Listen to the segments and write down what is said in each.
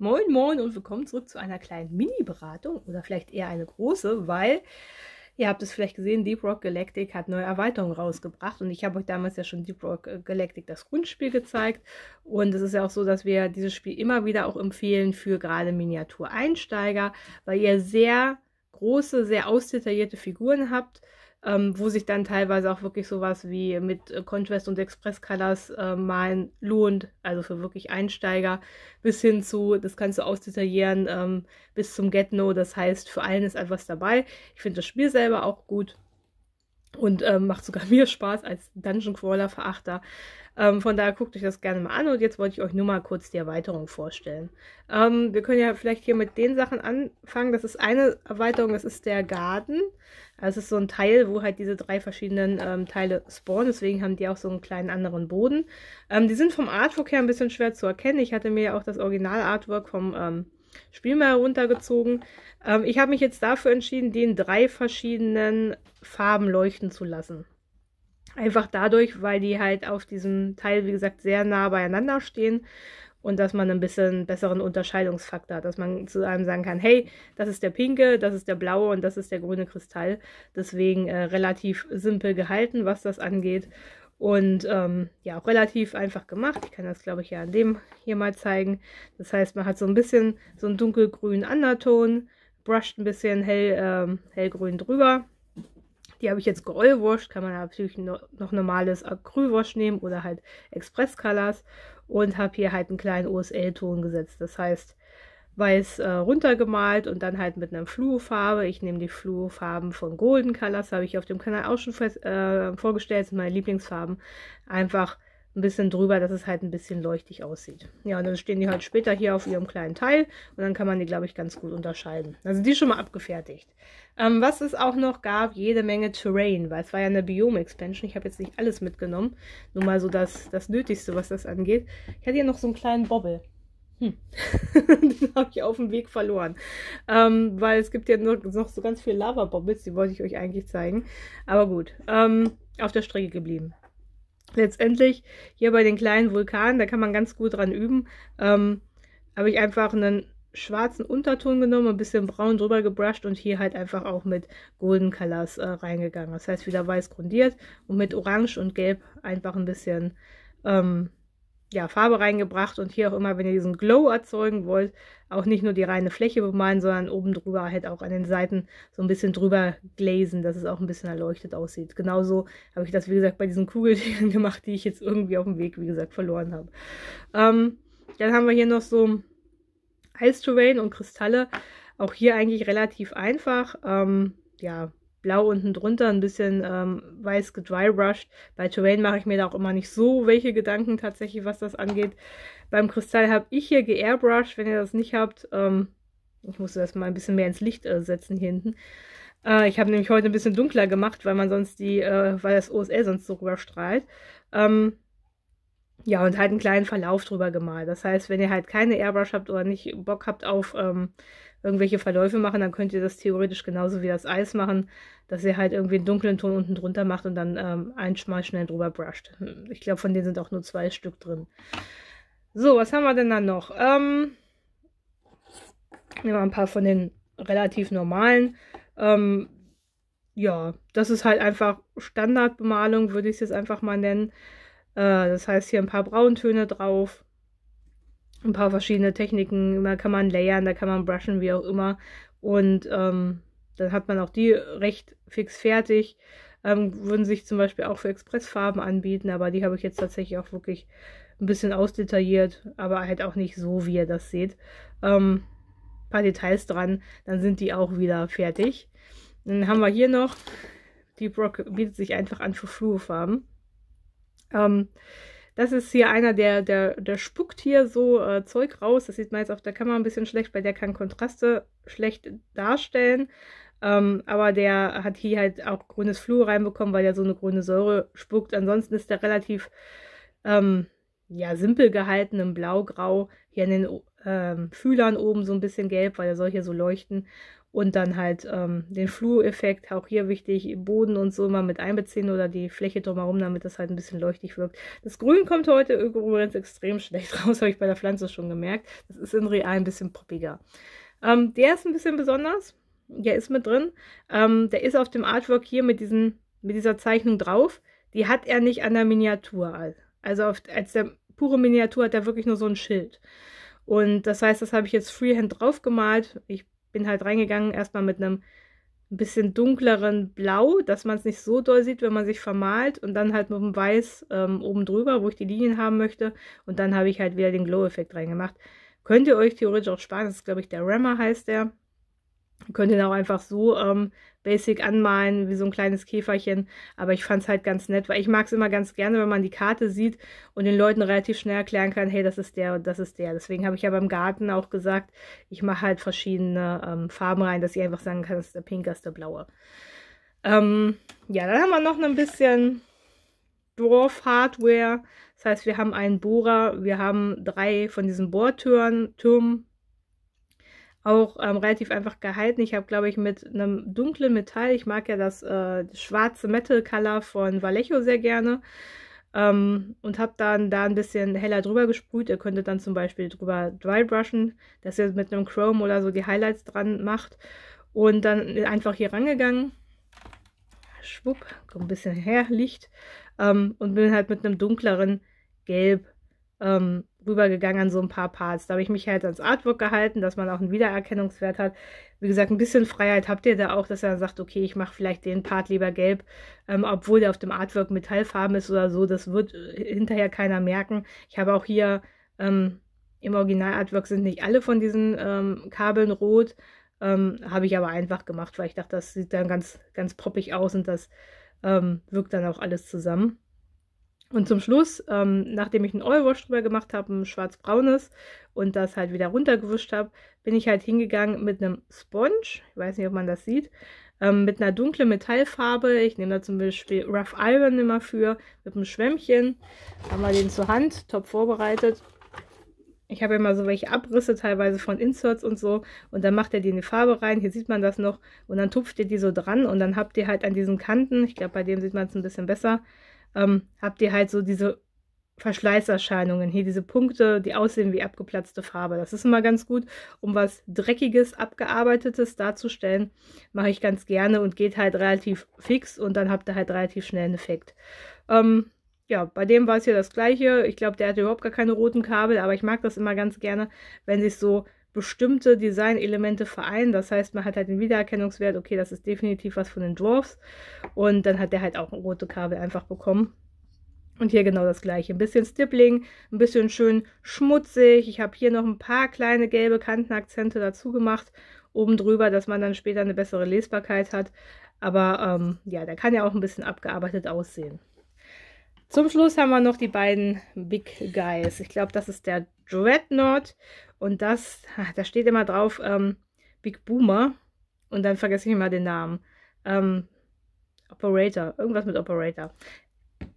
Moin, moin und willkommen zurück zu einer kleinen Mini-Beratung oder vielleicht eher eine große, weil ihr habt es vielleicht gesehen, Deep Rock Galactic hat neue Erweiterungen rausgebracht und ich habe euch damals ja schon Deep Rock äh, Galactic das Grundspiel gezeigt und es ist ja auch so, dass wir dieses Spiel immer wieder auch empfehlen für gerade Miniatureinsteiger, weil ihr sehr große, sehr ausdetaillierte Figuren habt, ähm, wo sich dann teilweise auch wirklich sowas wie mit äh, Contrast und Express Colors äh, malen lohnt, also für wirklich Einsteiger, bis hin zu, das kannst du ausdetaillieren, ähm, bis zum Get-No, das heißt, für allen ist etwas dabei. Ich finde das Spiel selber auch gut und ähm, macht sogar mir Spaß als Dungeon Crawler Verachter. Ähm, von daher guckt euch das gerne mal an und jetzt wollte ich euch nur mal kurz die Erweiterung vorstellen. Ähm, wir können ja vielleicht hier mit den Sachen anfangen. Das ist eine Erweiterung, das ist der Garten. Das also, ist so ein Teil, wo halt diese drei verschiedenen ähm, Teile spawnen, deswegen haben die auch so einen kleinen anderen Boden. Ähm, die sind vom Artwork her ein bisschen schwer zu erkennen. Ich hatte mir ja auch das Original Artwork vom ähm, Spiel mal runtergezogen. Ähm, ich habe mich jetzt dafür entschieden, den drei verschiedenen Farben leuchten zu lassen. Einfach dadurch, weil die halt auf diesem Teil, wie gesagt, sehr nah beieinander stehen und dass man ein bisschen besseren Unterscheidungsfaktor hat, dass man zu einem sagen kann, hey, das ist der pinke, das ist der blaue und das ist der grüne Kristall. Deswegen äh, relativ simpel gehalten, was das angeht. Und ähm, ja, auch relativ einfach gemacht. Ich kann das, glaube ich, ja an dem hier mal zeigen. Das heißt, man hat so ein bisschen so einen dunkelgrünen Underton, brusht ein bisschen hell, ähm, hellgrün drüber. Die habe ich jetzt geoilwashed, kann man natürlich noch normales Acrylwash nehmen oder halt Express Colors und habe hier halt einen kleinen OSL-Ton gesetzt. Das heißt, weiß äh, runtergemalt und dann halt mit einer Fluofarbe. Ich nehme die Fluofarben von Golden Colors, habe ich auf dem Kanal auch schon fest, äh, vorgestellt, sind meine Lieblingsfarben. Einfach ein bisschen drüber, dass es halt ein bisschen leuchtig aussieht. Ja, und dann stehen die halt später hier auf ihrem kleinen Teil und dann kann man die, glaube ich, ganz gut unterscheiden. Also die schon mal abgefertigt. Ähm, was es auch noch gab, jede Menge Terrain, weil es war ja eine Biome-Expansion. Ich habe jetzt nicht alles mitgenommen, nur mal so das, das Nötigste, was das angeht. Ich hatte hier noch so einen kleinen Bobbel hm, den habe ich auf dem Weg verloren. Ähm, weil es gibt ja noch, noch so ganz viele lava bobbits die wollte ich euch eigentlich zeigen. Aber gut, ähm, auf der Strecke geblieben. Letztendlich, hier bei den kleinen Vulkanen, da kann man ganz gut dran üben, ähm, habe ich einfach einen schwarzen Unterton genommen, ein bisschen braun drüber gebrusht und hier halt einfach auch mit Golden Colors äh, reingegangen. Das heißt, wieder weiß grundiert und mit Orange und Gelb einfach ein bisschen ähm, ja, Farbe reingebracht und hier auch immer, wenn ihr diesen Glow erzeugen wollt, auch nicht nur die reine Fläche bemalen, sondern oben drüber halt auch an den Seiten so ein bisschen drüber glasen, dass es auch ein bisschen erleuchtet aussieht. Genauso habe ich das, wie gesagt, bei diesen Kugeltieren gemacht, die ich jetzt irgendwie auf dem Weg, wie gesagt, verloren habe. Ähm, dann haben wir hier noch so Ice Terrain und Kristalle. Auch hier eigentlich relativ einfach. Ähm, ja, blau unten drunter, ein bisschen ähm, weiß gedrybrushed. Bei Terrain mache ich mir da auch immer nicht so welche Gedanken tatsächlich, was das angeht. Beim Kristall habe ich hier geairbrushed, wenn ihr das nicht habt. Ähm, ich musste das mal ein bisschen mehr ins Licht äh, setzen hier hinten. Äh, ich habe nämlich heute ein bisschen dunkler gemacht, weil man sonst die, äh, weil das OSL sonst so rüberstrahlt. Ähm, ja, und halt einen kleinen Verlauf drüber gemalt. Das heißt, wenn ihr halt keine Airbrush habt oder nicht Bock habt auf ähm, irgendwelche Verläufe machen, dann könnt ihr das theoretisch genauso wie das Eis machen, dass ihr halt irgendwie einen dunklen Ton unten drunter macht und dann ähm, einmal schnell drüber brusht. Hm, ich glaube, von denen sind auch nur zwei Stück drin. So, was haben wir denn dann noch? Ähm, nehmen wir ein paar von den relativ normalen. Ähm, ja, das ist halt einfach Standardbemalung, würde ich es jetzt einfach mal nennen. Äh, das heißt, hier ein paar Brauntöne drauf, ein paar verschiedene Techniken. Da kann man layern, da kann man brushen, wie auch immer. Und ähm, dann hat man auch die recht fix fertig. Ähm, würden sich zum Beispiel auch für Expressfarben anbieten, aber die habe ich jetzt tatsächlich auch wirklich ein bisschen ausdetailliert, aber halt auch nicht so, wie ihr das seht. Ähm, paar Details dran, dann sind die auch wieder fertig. Dann haben wir hier noch, die Brock bietet sich einfach an für Flurfarben. Ähm, das ist hier einer, der, der, der spuckt hier so äh, Zeug raus. Das sieht man jetzt auf der Kamera ein bisschen schlecht, weil der kann Kontraste schlecht darstellen. Ähm, aber der hat hier halt auch grünes Fluor reinbekommen, weil der so eine grüne Säure spuckt. Ansonsten ist der relativ ähm, ja, simpel gehalten im Blau-Grau. Hier an den ähm, Fühlern oben so ein bisschen gelb, weil der soll hier so leuchten. Und dann halt ähm, den Flureffekt, auch hier wichtig, Boden und so immer mit einbeziehen oder die Fläche drumherum, damit das halt ein bisschen leuchtig wirkt. Das Grün kommt heute übrigens extrem schlecht raus, habe ich bei der Pflanze schon gemerkt. Das ist in real ein bisschen poppiger. Ähm, der ist ein bisschen besonders, der ist mit drin. Ähm, der ist auf dem Artwork hier mit, diesen, mit dieser Zeichnung drauf. Die hat er nicht an der Miniatur. Also auf, als der pure Miniatur hat er wirklich nur so ein Schild. Und das heißt, das habe ich jetzt freehand drauf gemalt. Ich bin halt reingegangen, erstmal mit einem bisschen dunkleren Blau, dass man es nicht so doll sieht, wenn man sich vermalt und dann halt mit dem Weiß ähm, oben drüber, wo ich die Linien haben möchte und dann habe ich halt wieder den Glow-Effekt reingemacht. Könnt ihr euch theoretisch auch sparen, das ist glaube ich der Rammer heißt der. Ihr könnt ihn auch einfach so ähm, basic anmalen, wie so ein kleines Käferchen. Aber ich fand es halt ganz nett, weil ich mag es immer ganz gerne, wenn man die Karte sieht und den Leuten relativ schnell erklären kann, hey, das ist der und das ist der. Deswegen habe ich ja beim Garten auch gesagt, ich mache halt verschiedene ähm, Farben rein, dass ich einfach sagen kann, das ist der pinke, das ist der blaue. Ähm, ja, dann haben wir noch ein bisschen Dwarf Hardware. Das heißt, wir haben einen Bohrer, wir haben drei von diesen Bohrtüren, Türmen, auch ähm, relativ einfach gehalten. Ich habe, glaube ich, mit einem dunklen Metall, ich mag ja das, äh, schwarze Metal Color von Vallejo sehr gerne, ähm, und habe dann da ein bisschen heller drüber gesprüht. Ihr könntet dann zum Beispiel drüber dry brushen, dass ihr mit einem Chrome oder so die Highlights dran macht. Und dann einfach hier rangegangen, schwupp, kommt ein bisschen her, Licht, ähm, und bin halt mit einem dunkleren Gelb ähm, rübergegangen an so ein paar Parts. Da habe ich mich halt ans Artwork gehalten, dass man auch einen Wiedererkennungswert hat. Wie gesagt, ein bisschen Freiheit habt ihr da auch, dass er sagt, okay, ich mache vielleicht den Part lieber gelb, ähm, obwohl der auf dem Artwork Metallfarben ist oder so. Das wird äh, hinterher keiner merken. Ich habe auch hier ähm, im Original-Artwork sind nicht alle von diesen ähm, Kabeln rot. Ähm, habe ich aber einfach gemacht, weil ich dachte, das sieht dann ganz, ganz poppig aus und das ähm, wirkt dann auch alles zusammen. Und zum Schluss, ähm, nachdem ich einen Oilwash drüber gemacht habe, ein schwarz-braunes und das halt wieder runtergewischt habe, bin ich halt hingegangen mit einem Sponge, ich weiß nicht, ob man das sieht, ähm, mit einer dunklen Metallfarbe. Ich nehme da zum Beispiel Rough Iron immer für, mit einem Schwämmchen. Haben wir den zur Hand, top vorbereitet. Ich habe ja immer so welche Abrisse teilweise von Inserts und so. Und dann macht er die in die Farbe rein. Hier sieht man das noch. Und dann tupft ihr die so dran. Und dann habt ihr halt an diesen Kanten, ich glaube, bei dem sieht man es ein bisschen besser, ähm, habt ihr halt so diese Verschleißerscheinungen. Hier diese Punkte, die aussehen wie abgeplatzte Farbe. Das ist immer ganz gut, um was Dreckiges, Abgearbeitetes darzustellen. Mache ich ganz gerne und geht halt relativ fix und dann habt ihr halt relativ schnell einen Effekt. Ähm, ja, bei dem war es hier das gleiche. Ich glaube, der hatte überhaupt gar keine roten Kabel, aber ich mag das immer ganz gerne, wenn sich so bestimmte Designelemente vereinen. Das heißt, man hat halt den Wiedererkennungswert, okay, das ist definitiv was von den Dwarfs. Und dann hat der halt auch ein rote Kabel einfach bekommen. Und hier genau das gleiche. Ein bisschen Stippling, ein bisschen schön schmutzig. Ich habe hier noch ein paar kleine gelbe Kantenakzente dazu gemacht, oben drüber, dass man dann später eine bessere Lesbarkeit hat. Aber ähm, ja, der kann ja auch ein bisschen abgearbeitet aussehen. Zum Schluss haben wir noch die beiden Big Guys. Ich glaube, das ist der Dreadnought und das, da steht immer drauf ähm, Big Boomer und dann vergesse ich immer den Namen. Ähm, Operator, irgendwas mit Operator.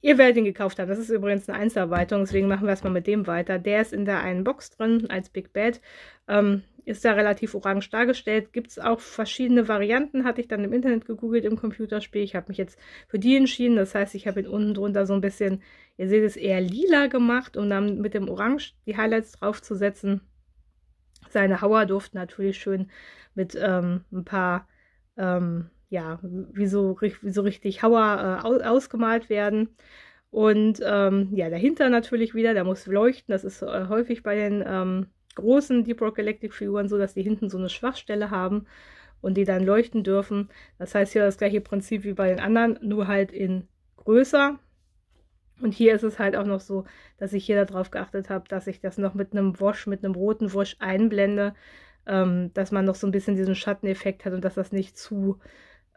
Ihr werdet ihn gekauft haben. Das ist übrigens eine Einzelarbeitung, deswegen machen wir erstmal mit dem weiter. Der ist in der einen Box drin als Big Bad. Ähm, ist da relativ orange dargestellt. Gibt es auch verschiedene Varianten, hatte ich dann im Internet gegoogelt im Computerspiel. Ich habe mich jetzt für die entschieden. Das heißt, ich habe ihn unten drunter so ein bisschen, ihr seht es, eher lila gemacht, um dann mit dem Orange die Highlights draufzusetzen. Seine Hauer durften natürlich schön mit ähm, ein paar, ähm, ja, wie so, wie so richtig Hauer äh, ausgemalt werden. Und ähm, ja, dahinter natürlich wieder, der muss leuchten. Das ist äh, häufig bei den ähm, großen Deep Rock Galactic Figuren so, dass die hinten so eine Schwachstelle haben und die dann leuchten dürfen. Das heißt hier das gleiche Prinzip wie bei den anderen, nur halt in größer. Und hier ist es halt auch noch so, dass ich hier darauf geachtet habe, dass ich das noch mit einem Wash, mit einem roten Wash einblende, ähm, dass man noch so ein bisschen diesen Schatteneffekt hat und dass das nicht zu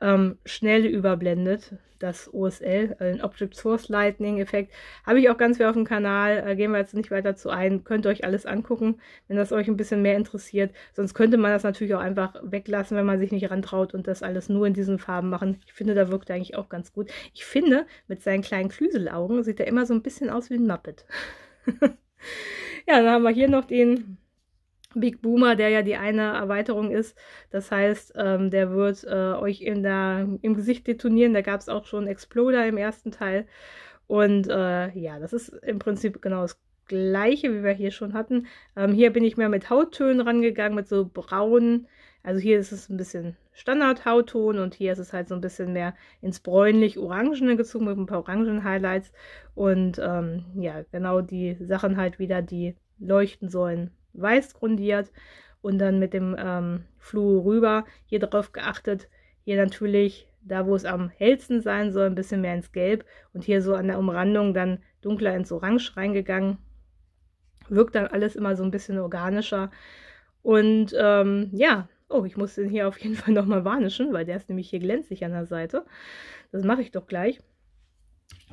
ähm, schnell überblendet, das OSL, also äh, den Object Source Lightning Effekt. Habe ich auch ganz viel auf dem Kanal, äh, gehen wir jetzt nicht weiter zu ein, könnt ihr euch alles angucken, wenn das euch ein bisschen mehr interessiert. Sonst könnte man das natürlich auch einfach weglassen, wenn man sich nicht rantraut und das alles nur in diesen Farben machen. Ich finde, da wirkt er eigentlich auch ganz gut. Ich finde, mit seinen kleinen Klüselaugen sieht er immer so ein bisschen aus wie ein Muppet. ja, dann haben wir hier noch den Big Boomer, der ja die eine Erweiterung ist. Das heißt, ähm, der wird äh, euch in der, im Gesicht detonieren. Da gab es auch schon Exploder im ersten Teil. Und äh, ja, das ist im Prinzip genau das gleiche, wie wir hier schon hatten. Ähm, hier bin ich mehr mit Hauttönen rangegangen, mit so braunen. Also hier ist es ein bisschen Standard-Hautton und hier ist es halt so ein bisschen mehr ins bräunlich-orangene gezogen mit ein paar orangen Highlights. Und ähm, ja, genau die Sachen halt wieder, die leuchten sollen weiß grundiert und dann mit dem ähm, Flur rüber. Hier darauf geachtet, hier natürlich da, wo es am hellsten sein soll, ein bisschen mehr ins Gelb und hier so an der Umrandung dann dunkler ins Orange reingegangen. Wirkt dann alles immer so ein bisschen organischer. Und ähm, ja, oh, ich muss den hier auf jeden Fall nochmal warnischen, weil der ist nämlich hier glänzig an der Seite. Das mache ich doch gleich.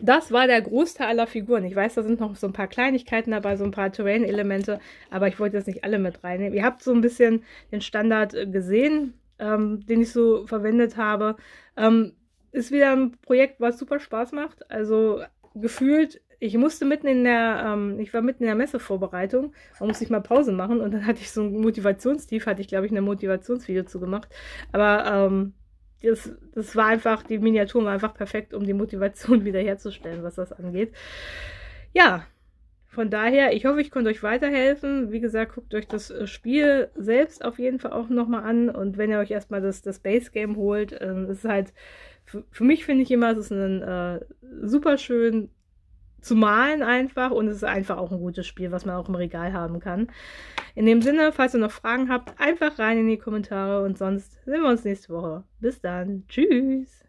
Das war der Großteil aller Figuren. Ich weiß, da sind noch so ein paar Kleinigkeiten dabei, so ein paar Terrain-Elemente, aber ich wollte jetzt nicht alle mit reinnehmen. Ihr habt so ein bisschen den Standard äh, gesehen, ähm, den ich so verwendet habe. Ähm, ist wieder ein Projekt, was super Spaß macht. Also gefühlt ich musste mitten in der, ähm, ich war mitten in der Messevorbereitung da musste ich mal Pause machen und dann hatte ich so ein Motivationstief, hatte ich glaube ich ein Motivationsvideo zu gemacht. Aber ähm, das, das war einfach, die Miniatur war einfach perfekt, um die Motivation wiederherzustellen, was das angeht. Ja, von daher, ich hoffe, ich konnte euch weiterhelfen. Wie gesagt, guckt euch das äh, Spiel selbst auf jeden Fall auch nochmal an. Und wenn ihr euch erstmal das, das Base Game holt, äh, ist halt, für, für mich finde ich immer, es ist ein äh, super schön zu malen einfach und es ist einfach auch ein gutes Spiel, was man auch im Regal haben kann. In dem Sinne, falls ihr noch Fragen habt, einfach rein in die Kommentare und sonst sehen wir uns nächste Woche. Bis dann. Tschüss.